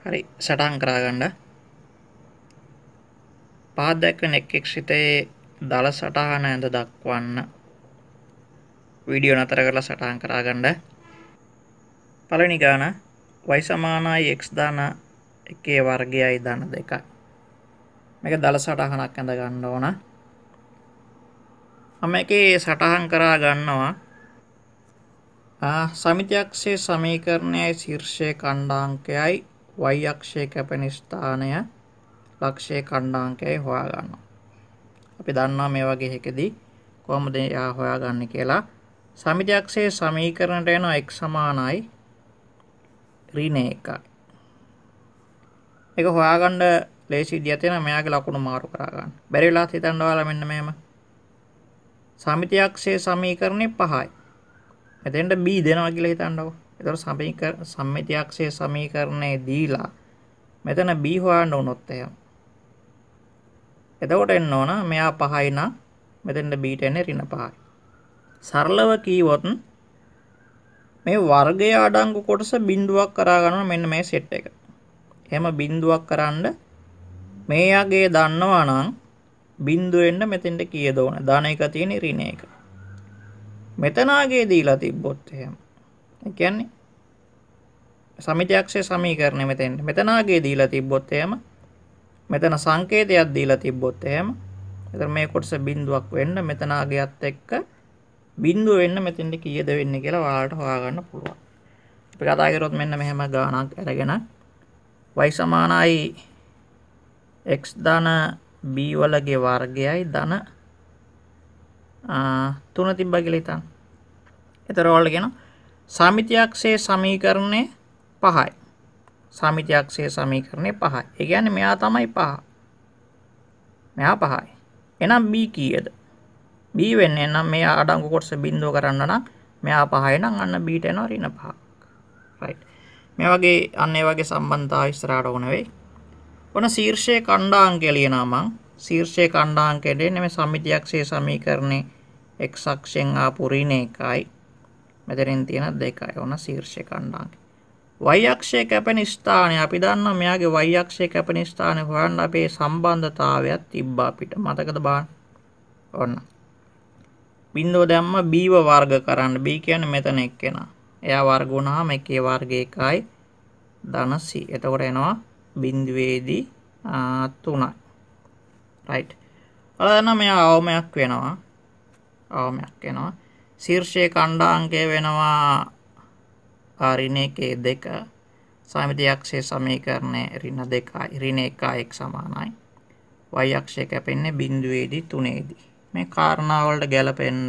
හරි සටහන් කරාගන්න පාදැක්වෙන එක්ෙක් සිතේ දළ සටහන ඇඳ දක්වන්න වීඩියෝ නතර කරලා සටහන් කරාගණ්ඩ පලනි ගාන වයිසමානයි එක්ස්දාන එකේ වර්ගයයි දන දෙක මේක දළ සටහනක් ඇඳ ගන්න ඕන අම එක සටහන් කරා ගන්නවා සමිතියක්ෂේ සමීකරණයයි ශීර්ෂය කණ්ඩාංකයයි y අක්ෂයේ කැපෙන ස්ථානය ලක්ෂයේ ඛණ්ඩාංකයයි හොයාගන්නවා. අපි දන්නවා මේ වගේ එකදී කොහොමද යා හොයාගන්නේ කියලා. සමිති අක්ෂයේ සමීකරණයට එනවා x සමානයි ඍණ 1යි. ඒක හොයාගන්න ලේසි විදියක් තියෙනවා මෙයාගේ ලකුණු මාරු කරගන්න. බැරි වෙලාවත් හිතන්න ඔයාලා මෙන්න මෙහෙම. සමිති අක්ෂයේ සමීකරණේ 5යි. මෙතෙන්ට b දෙනවා කියලා හිතන්නකෝ. එතකොට සමීකර සම්මිතියක්ෂයේ සමීකරණය දීලා මෙතන b හොයන්න උනොත් එහෙම. එතකොට එන්න ඕන මෙයා 5යි නම් මෙතෙන්ට b ට එන්නේ ඍණ 5යි. සරලව කීවොත් මේ වර්ගයේ අඩංගු කොටස බිඳුවක් කරා ගන්න මෙන්න මේ සෙට් එක. එහෙම බිඳුවක් කරන්න මේ යගේ දන්නවා නම් බිඳුවෙන්න මෙතෙන්ට කීයද ඕන? ධන එක තියෙන ඍණ එක. මෙතනාගේ දීලා තිබ්බොත් එහෙම කියන්නේ සමිතියක්ෂය සමීකරණය මෙතෙන් මෙතනාගේ දීලා තිබ්බොත් එහෙම මෙතන සංකේතයක් දීලා තිබ්බොත් එහෙම එතන මේ කොටස බිඳුවක් වෙන්න මෙතනාගේත් එක්ක බිඳුව වෙන්න මෙතෙන්ට කීයද වෙන්නේ කියලා ඔයාලට හොයාගන්න පුළුවන්. අපි කතා කරොත් මෙන්න මෙහෙම ගාණක් අරගෙන y සමානයි x ධන b වලගේ වර්ගයයි ධන තුන තිබ්බා කියලා හිතන්න. ඒතර ඔයාලට කියනවා සමිතියක්ෂයේ සමීකරණය පහයි. සමිතියක්ෂයේ සමීකරණය පහයි. ඒ කියන්නේ මෙයා තමයි පහ. මෙයා පහයි. එහෙනම් b කීයද? b වෙන්නේ නම් මෙයා අඩංගු කොටස බිඳුව කරන්න නම් මෙයා පහයි නම් අන්න bට එනවා ඍණ පහක්. right. මේ වගේ අන්න ඒ වගේ සම්බන්ධතා ඉස්සරහට ඕන වෙයි. ඔන ශීර්ෂයේ කණ්ඩාංකය ලියනවා මං. ශීර්ෂයේ කණ්ඩාංකයට එන්නේ මේ සමිතියක්ෂයේ සමීකරණේ x අක්ෂයෙන් ආපු ඍණ 1යි මෙතනින් තියෙන දෙකයි ඕන ශීර්ෂය කණ්ඩාංගය. y අක්ෂය කැපෙන ස්ථානය අපි දන්නවා මෙයාගේ y අක්ෂය කැපෙන ස්ථානය හොයන්න අපේ සම්බන්ධතාවයක් තිබ්බා අපිට මතකද බලන්න. ඔන්න. බින්දුව දැම්ම b වර්ග කරන්න b කියන්නේ මෙතන එක්කෙනා. එයා වර්ග වුණාම එකේ වර්ගය එකයි ධන c. එතකොට එනවා බින්දුවේදී 3යි. right. බලන්න මෙයා අවමයක් වෙනවා. අවමයක් වෙනවා. ශීර්ෂයේ කණ්ඩාංකය වෙනවා ඍණ 1 2 සමමිති අක්ෂයේ සමීකරණය ඍණ 2යි ඍණ 1යි සමානයි y අක්ෂය කැපෙන්නේ බිඳුවේදී 3ේදී මේ කාරණා වලට ගැලපෙන්න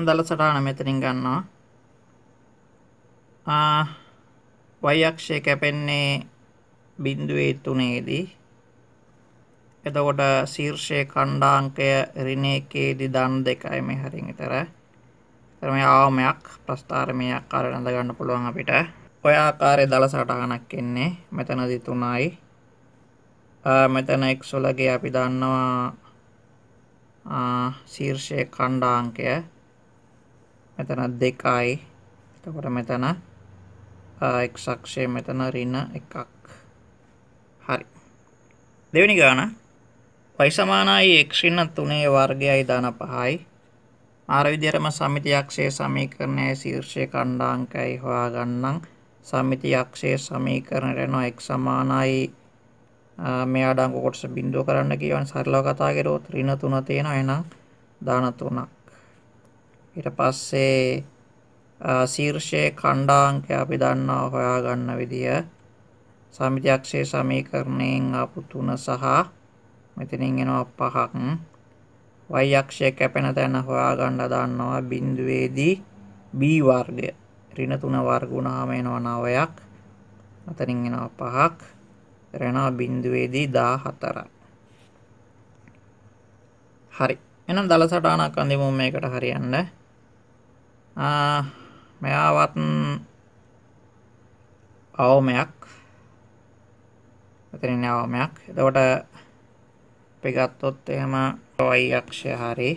අන්දල සටහන මෙතනින් ගන්නවා වයක්ෂය කැපෙන්නේ බින්දුවේ තුනේදී එතකොට ශීර්ෂය කණ්ඩාංකය රිනේකේදී දන් දෙකයි මේ හරින් විතර කරම ආවමයක් ප්‍රස්ථාරමයක් අර නැඳ ගන්න පුළුවන් අපිට ඔය ආකාරයේ දල සටහනක් එන්නේ මෙතනදී තුනයි මෙතන එක්සොලගේ අපි දන්නවා ශීර්ෂය කණ්ඩාංකය මෙතන දෙකයි එතකොට මෙතන එක් සක්ෂය මෙතන රින එකක් හරි දෙවැනි ගාන වයිසමානයි එක්ෂින්න තුනේ වර්ගයයි දාන පහයි ආරවිදිරම සමිතියක්ෂය සමීකරණය ශීර්ෂය කණ්ඩාංකයි හොයාගන්නම් සමිතියක්ෂය සමීකරණයට නො එක් සමානයි මේ අඩංගු කොටස බින්දුව කරන්න කියවන් සරලව කතා කරොත් රින තුන තියෙන එනම් දාන තුනක් ඊට පස්සේ ශීර්ෂයේ කණ්ඩාංක අපි දන්නා හොයාගන්න විදිය සමිතියක්ෂයේ සමීකරණයෙන් ආපු තුන සහ මෙතනින් එනවා පහක් y අක්ෂය කැපෙන තැන හොයාගන්න දන්නවා බිඳුවේදී b වර්ගය ඍණ තුන වර්ග වුණාම එනවා නවයක් අතනින් එනවා පහක් එනවා බිඳුවේදී 14යි හරි එහෙනම් දලසටානක් අඳිමු මේකට හරියන්න ආ මෙයාවත් අවමයක් මෙතනින් අවමයක් එතකොට අපි ගත්තොත් එහෙම y අක්ෂය හරි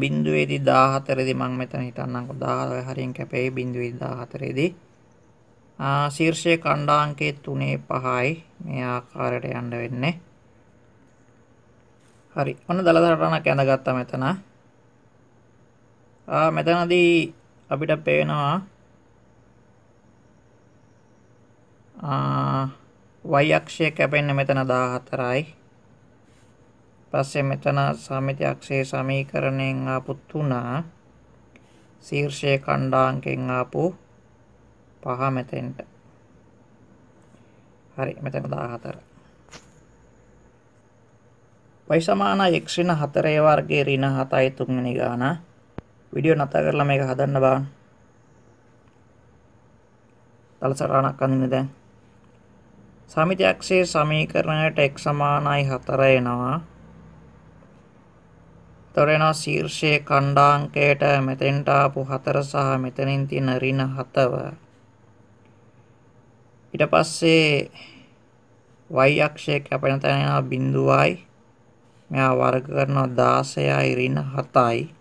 බින්දුවේදී 14 දී මම මෙතන හිතන්නම්කෝ 16 හරියෙන් කැපේ බින්දුවේ 14 දී ශීර්ෂයේ කණ්ඩාංකයේ 3 5යි මේ ආකාරයට යන්න වෙන්නේ හරි ඔන්න දලදරටන කැඳගත්තා මෙතන මෙතනදී අපිට පේනවා වයි අක්ෂය කැපෙන්න මෙතන 14යි. පස්සේ මෙතන සමිති අක්ෂයේ සමීකරණයෙන් ආපු 3 ශීර්ෂයේ කණ්ඩාංකයෙන් ආපු 5 මෙතෙන්ට. හරි මෙතන 14. y සමාන x ඍණ 4 වර්ගයේ ඍණ 7යි 3 වෙනි ගාන විඩියෝ නතර කරලා මේක හදන්න බලන්න. තලසරණක් අඳින්න දැන්. සමිතියක්ෂයේ සමීකරණයට x සමානයි 4 එනවා. තොරෙන ශීර්ෂයේ කණ්ඩාංකයට මෙතෙන්ට ආපු 4 සහ මෙතනින් තියෙන ඍණ 7ව. ඊට පස්සේ y අක්ෂයේ කැපෙන තැන එනවා බිඳුවයි. මෙයා වර්ග කරනවා 16යි ඍණ 7යි.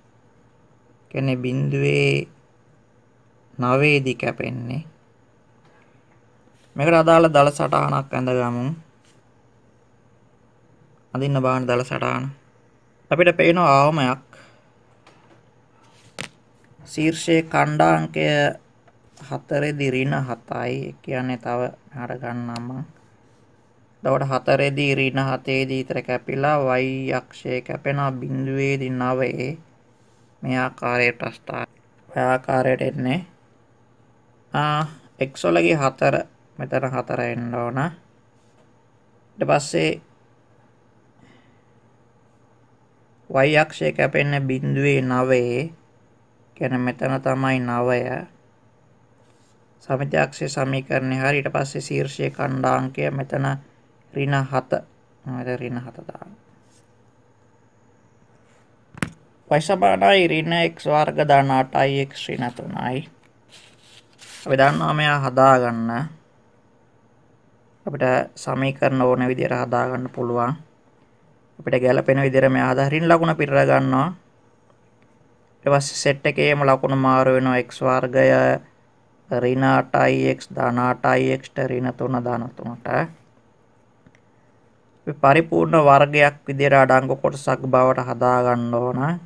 කියන්නේ බිඳුවේ 9 දී කැපෙන්නේ මේකට අදාළ දල සටහනක් ඇඳගමු අඳින්න බාන දල සටහන අපිට පේන ආවමයක් ශීර්ෂයේ කණ්ඩාංකය හතරෙදි ඍණ 7යි කියන්නේ තව හර ගන්නම් මම දවට හතරෙදි ඍණ 7 දී විතර කැපිලා y අක්ෂයේ කැපෙන බිඳුවේදී 9 මේ ආකාරයට ප්‍රස්ථා ආකාරයට එන්නේ එක්සොලගේ හතර මෙතන හතර එන්න ඕන ඊට පස්සේ y අක්ෂය කැපෙන්නේ බිඳුවේ 9 කියන මෙතන තමයි 9 සමිති අක්ෂය සමීකරණේ හරියට පස්සේ ශීර්ෂයේ ඛණ්ඩාංකය මෙතන ඍණ 7 මෙතන ඍණ 7 දාන්න y සමානයි ඍණ x වර්ග ධන 8යි x ඍණ 3යි. අපි දන්නවා මෙයා හදාගන්න අපිට සමීකරණ ඕන විදිහට හදාගන්න පුළුවන්. අපිට ගැළපෙන විදිහට මෙයා හදාරින් ලකුණ පිරර ගන්නවා. ඊට පස්සේ සෙට් එකේම ලකුණ මාරු වෙනවා x වර්ගය ඍණ 8යි x ධන 8යි x ඍණ 3 ධන 3ට. පරිපූර්ණ වර්ගයක් විදිහට අඩංගු කොටසක් බවට හදාගන්න ඕන.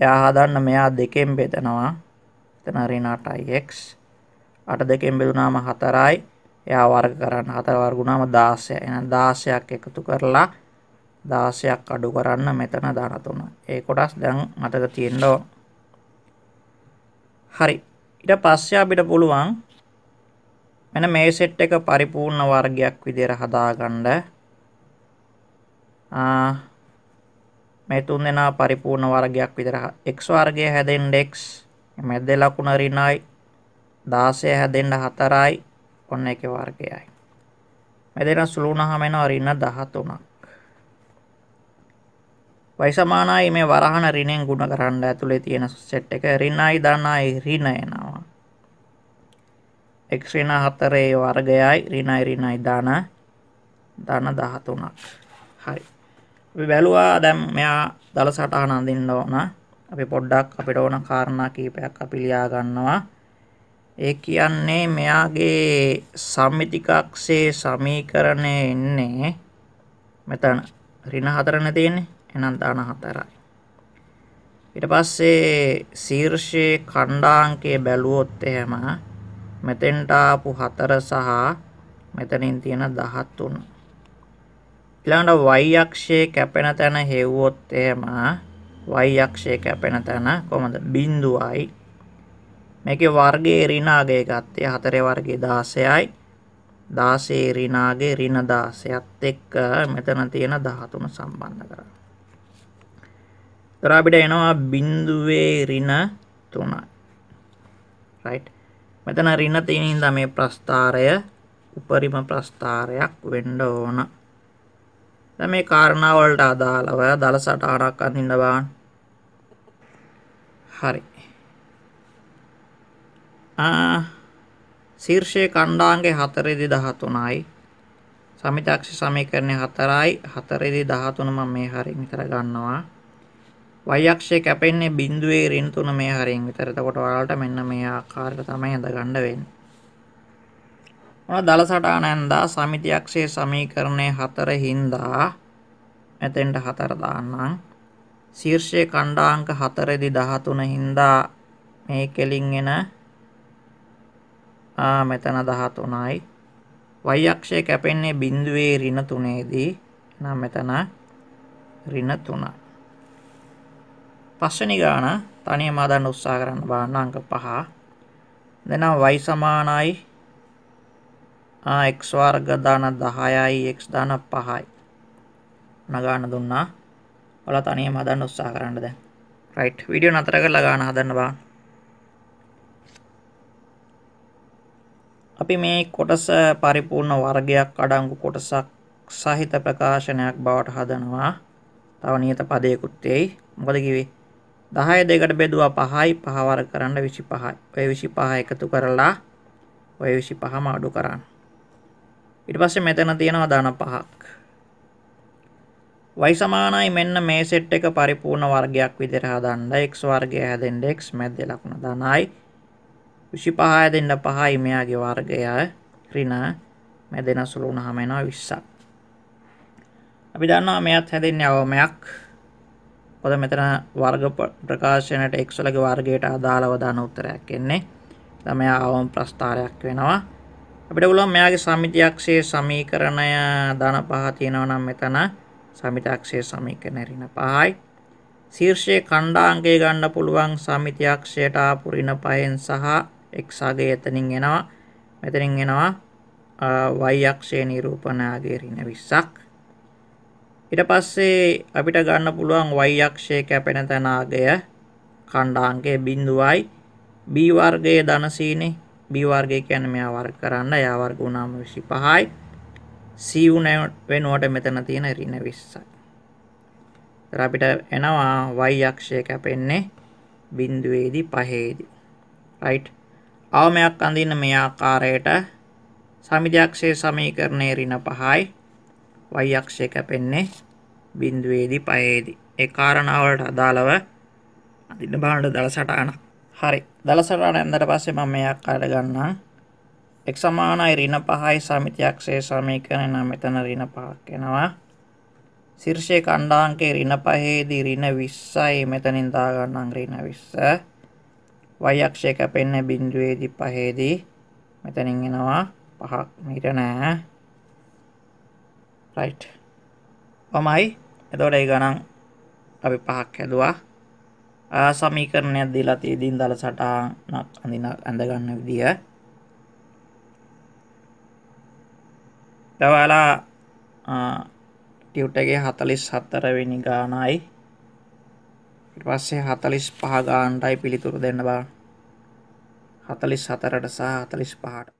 එයා හදන්න මෙයා දෙකෙන් බෙදනවා එතන රිනාටයි x අට දෙකෙන් බෙදුනාම හතරයි එයා වර්ග කරන්න හතර වර්ගුණාම දාසය එන දාසයක් එකතු කරලා දාසයක් අඩු කරන්න මෙතන දානතුන ඒ කොටස් දැන් මතක තියෙන්ඩෝ හරි ඉට පස්සේ අපිට පුළුවන් මෙන මේ සෙට් එක පරිපූර්ණ වර්ගයක් විදිර හදාගණ්ඩ මේ තුන් දෙනා පරිපූර්ණ වර්ගයක් විතර x වර්ගය හැදෙන්න x මැද ලකුණ ඍණයි 16 හැදෙන්න 4යි ඔන්න ඒකේ වර්ගයයි මෙදෙන සුළු වුණාම එනවා ඍණ 13ක් y සමානයි මේ වරහන ඍණෙන් ගුණ කරන්න ඇතුලේ තියෙන සෙට් එක ඍණයි ධනයි ඍණ එනවා x ඍණ 4ේ වර්ගයයි ඍණයි ඍණයි ධන ධන 13ක් හරි අපි බැලුවා දැන් මෙයා දල සටහන අඳින්න ඕන. අපි පොඩ්ඩක් අපිට ඕන කාරණා කීපයක් අපි ලියා ගන්නවා. ඒ කියන්නේ මෙයාගේ සම්මිතිකක්ෂේ සමීකරණය එන්නේ මෙතන ඍණ හතරනේ තියෙන්නේ. එහෙනම් 14යි. ඊට පස්සේ ශීර්ෂයේ ඛණ්ඩාංකය බැලුවොත් එහෙම මෙතෙන්ට ආපු 4 සහ මෙතනින් තියෙන 13 ඊළඟට y අක්ෂයේ කැපෙන තැන හෙව්වොත් එහෙම y අක්ෂයේ කැපෙන තැන කොහමද බිඳුවයි මේකේ වර්ගයේ ඍණාගය ගත්තේ හතරේ වර්ගයේ 16යි 16 ඍණාගේ ඍණ 16ත් එක්ක මෙතන තියෙන 13 සම්බන්ධ කරගන්න. ඊට අපිට එනවා බිඳුවේ ඍණ 3යි. right මෙතන ඍණ තියෙන හින්දා මේ ප්‍රස්ථාරය උපරිම ප්‍රස්ථාරයක් වෙන්න ඕන. දැන් මේ කාරණාවලට අදාළව දල සටහනක් අඳින්න බලන්න. හරි. ආ ශීර්ෂයේ කණ්ඩාංගේ 4ේදී 13යි. සමිතක්ෂ සමීකරණේ 4යි 4ේදී 13 මම මේ හරින් විතර ගන්නවා. y අක්ෂය කැපෙන්නේ බිඳුවේ ඍණ 3 මේ හරින් විතර. එතකොට ඔයාලට මෙන්න මේ ආකාරයට තමයි හඳ ගන්න වෙන්නේ. මොන දල සටහන ඇන්දා සමිති අක්ෂයේ සමීකරණය හතර හින්දා මෙතෙන්ට හතර දාන්නම් ශීර්ෂයේ කණ්ඩාංක හතරෙදි 13 හින්දා මේ කෙලින් එන ආ මෙතන 13යි y අක්ෂය කැපෙන්නේ බිඳුවේ ඍණ 3ේදී නම් මෙතන ඍණ 3යි පස්වෙනි ගාන තනියම හදන්න උත්සාහ කරන්න බලන්න අංක 5 දැන් y සමානයි එක්ස් වර්ග ධන 10යි එක්ස් ධන 5යි නගාන දුන්නා. ඔයාලා තනියම හදන්න උත්සාහ කරන්න දැන්. රයිට් වීඩියෝ නතර කරලා ගාන හදන්න බලන්න. අපි මේ කොටස පරිපූර්ණ වර්ගයක් අඩංගු කොටසක් සහිත ප්‍රකාශනයක් බවට හදනවා. තව නියත පදයකුත් එයි. මොකද කිව්වේ? 10 දෙකට බෙදුවා 5යි 5 වර්ග කරන්න 25යි. ඔය 25 එකතු කරලා ඔය 25ම අඩු කරන්න. ඊට පස්සේ මෙතන තියෙනවා ධන පහක්. y සමානයි මෙන්න මේ සෙට් එක පරිපූර්ණ වර්ගයක් විදිහට හදන්න x වර්ගය හැදෙන්න x මැද ලකුණ ධනයි 25 හැදෙන්න 5යි මෙයාගේ වර්ගය ඍණ මැදෙන සුළු වුණාම එනවා 20ක්. අපි දන්නවා මෙයත් හැදෙන්නේ අවමයක්. පොද මෙතන වර්ග ප්‍රකාශනයට x වලගේ වර්ගයට අදාළව දාන උත්තරයක් එන්නේ. තමයි අවම ප්‍රස්ථාරයක් වෙනවා. අපිට පුළුවන් මෙයාගේ සමිතියක්ෂයේ සමීකරණය ධන පහ තියෙනවා නම් මෙතන සමිතියක්ෂයේ සමීකරණ ඍණ 5යි ශීර්ෂයේ ඛණ්ඩාංකය ගන්න පුළුවන් සමිතියක්ෂයට ආපු ඍණ 5න් සහ x අගේ එතනින් එනවා මෙතනින් එනවා y අක්ෂයේ නිරූපණාගේ ඍණ 20ක් ඊට පස්සේ අපිට ගන්න පුළුවන් y අක්ෂයේ කැපෙන තන අගය ඛණ්ඩාංකයේ බිඳුවයි b වර්ගයේ ධන සීනේ බිවර්ගය කැන මෙයා වර්ග කරන්න යාවර්ග වුණාම විසි පහයි සිවුන වෙනුවට මෙතන තියෙන රින විස්සයි අපිට එනවා වයියක්ෂය කැපෙන්නේ බින්දුවේදී පහේදී රයිට් අවමයක් අඳින්න මේ ආකාරයට සමිධයක්ෂය සමීකරණය රින පහයි වයියක්ෂය කැපෙන්නේ බින්දුවේදී පයේදී ඒ කාරණාවලට අදාළව අඳින්න බලන්න දළ සටානක් හරි දලසරාට ඇන්දට පස්සේ මම මෙයක් අඩ ගන්නම් එක් සමානයි රින පහයි සමිතියක්ෂය සමීකරණ නම් මෙතන රින පහක් එනවා ශිර්ෂය කණ්ඩාංකේ රින පහේදී රින විස්සයි මෙතනින් දාගන්නම් රින විස්ස වයක්ෂය කැපෙන්න බින්දුවේදී පහේදී මෙතනින් එනවා පහක් මීට නෑ රයිට් පමයි එතොට ඒ ගණන් අපි පහක් හැදවා සමීකරණයක් දීලා තියෙන දින්දල සටහනක් අඳින ඇඳ ගන්න විදිය. දවලා ටියුට් එකේ 44 වෙනි ගානයි ඊට පස්සේ 45 ගානටයි පිළිතුරු දෙන්න බලන්න. 44ට සහ 45ට